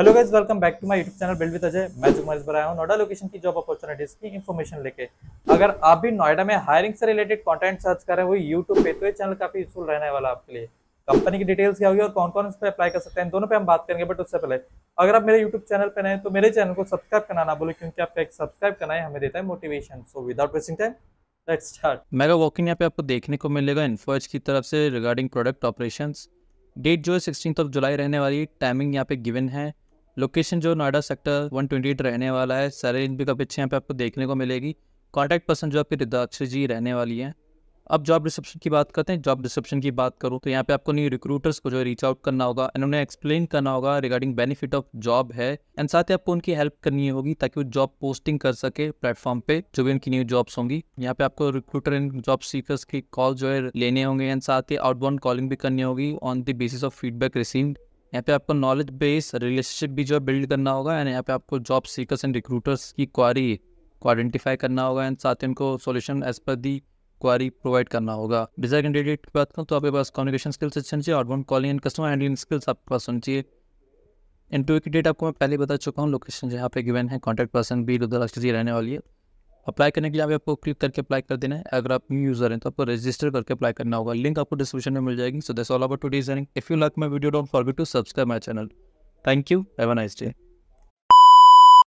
hello guys welcome back to my YouTube channel build with Ajay मैं जुमर इस बार आया हूँ नोएडा लोकेशन की जॉब अपॉर्चुनिटीज की इन्फॉर्मेशन लेके अगर आप भी नोएडा में हायरिंग से रिलेटेड कंटेंट सर्च कर रहे हो यूट्यूब पे तो ये चैनल काफी यूजफुल रहने वाला आपके लिए कंपनी की डिटेल्स क्या होगी और कौन कौन इस पर अप्लाई कर सकते हैं दोनों पर हम बात करेंगे बट उससे पहले अगर आप मेरे यूट्यूब चैनल पर नए तो मेरे चैनल को सब्सक्राइब करना ना बोले क्योंकि आपका एक सब्सक्राइब करना है हमें देता है motivation so without wasting time let's start mega walking यहाँ पे आपको देखने को मिलेगा इन्फोज की तरफ से रिगार्डिंग प्रोडक्ट ऑपरेशन डेट जो है सिक्सटीन ऑफ जुलाई रहने वाली टाइमिंग यहाँ पे गिवन है लोकेशन जो नोएडा सेक्टर एट रहने वाला है सारे इन का पीछे यहाँ पे आपको देखने को मिलेगी कॉन्टैक्ट पर्सन जो आपकी रिदाक्षी जी रहने वाली है अब जॉब रिसेप्शन की बात करते हैं जॉब रिसेप्शन की बात करूँ तो यहाँ पे आपको न्यू रिक्रूटर्स को जो रीच आउट करना होगा इन्होंने एक्सप्लेन करना होगा रिगार्डिंग बेनिफिट ऑफ जॉब है एंड साथ ही आपको उनकी हेल्प करनी होगी ताकि वो जॉब पोस्टिंग कर सके प्लेटफॉर्म पे जो भी उनकी न्यू जॉब्स होंगी यहाँ पे आपको रिक्रूटर एंड जॉब सीकर्स की कॉल जो है लेने होंगे एंड साथ ही आउटबाउंड कॉलिंग भी करनी होगी on the basis of feedback received यहाँ पे आपको नॉलेज बेस रिलेशनशिप भी जो है बिल्ड करना होगा एंड यहाँ पे आपको जॉब सीकर्स एंड रिक्रूटर्स की क्वारी को आइडेंटिफाई करना होगा एंड साथ ही उनको सोल्यूशन एज पर दी क्वारी प्रोवाइड करना होगा डिजाइन कैंडिडेट की बात करूँ तो आपके पास कम्युनिकेशन स्किल्स अच्छे चाहिए outbound calling and customer handling skills आपके पास होनी चाहिए इंटरव्यू की डेट आपको मैं पहले बता चुका हूँ लोकेशन जहाँ पे गिवन है contact person B Rudraksh ji रहने वाली है अप्लाई करने के लिए आपको क्लिक करके अप्लाई कर देना है अगर आप न्यू यूज़र हैं तो आपको रजिस्टर करके अप्लाई करना होगा लिंक आपको डिस्क्रिप्शन में मिल जाएगी so that's all about to designing if you like my video don't forget to subscribe my channel thank you have a nice day